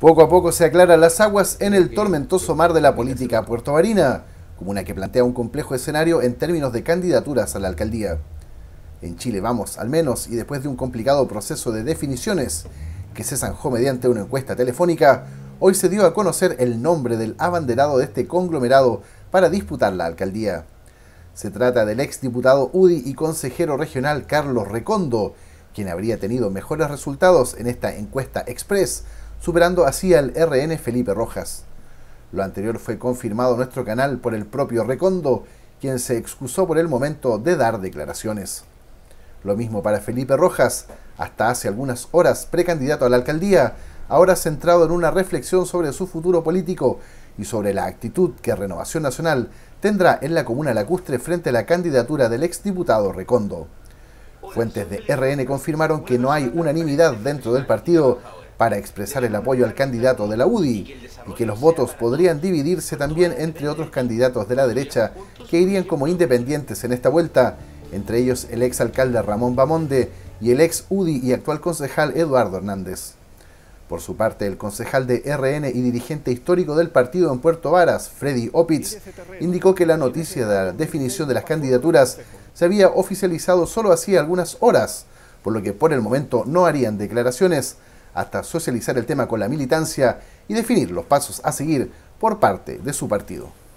Poco a poco se aclaran las aguas en el tormentoso mar de la política puertovarina, como una que plantea un complejo escenario en términos de candidaturas a la alcaldía. En Chile vamos, al menos, y después de un complicado proceso de definiciones que se zanjó mediante una encuesta telefónica, hoy se dio a conocer el nombre del abanderado de este conglomerado para disputar la alcaldía. Se trata del exdiputado UDI y consejero regional Carlos Recondo, quien habría tenido mejores resultados en esta encuesta express superando así al RN Felipe Rojas. Lo anterior fue confirmado en nuestro canal por el propio Recondo, quien se excusó por el momento de dar declaraciones. Lo mismo para Felipe Rojas, hasta hace algunas horas precandidato a la alcaldía, ahora centrado en una reflexión sobre su futuro político y sobre la actitud que Renovación Nacional tendrá en la comuna lacustre frente a la candidatura del exdiputado Recondo. Fuentes de RN confirmaron que no hay unanimidad dentro del partido para expresar el apoyo al candidato de la UDI y que los votos podrían dividirse también entre otros candidatos de la derecha que irían como independientes en esta vuelta, entre ellos el ex alcalde Ramón Bamonde y el ex UDI y actual concejal Eduardo Hernández. Por su parte, el concejal de RN y dirigente histórico del partido en Puerto Varas, Freddy Opitz, indicó que la noticia de la definición de las candidaturas se había oficializado solo hacía algunas horas, por lo que por el momento no harían declaraciones hasta socializar el tema con la militancia y definir los pasos a seguir por parte de su partido.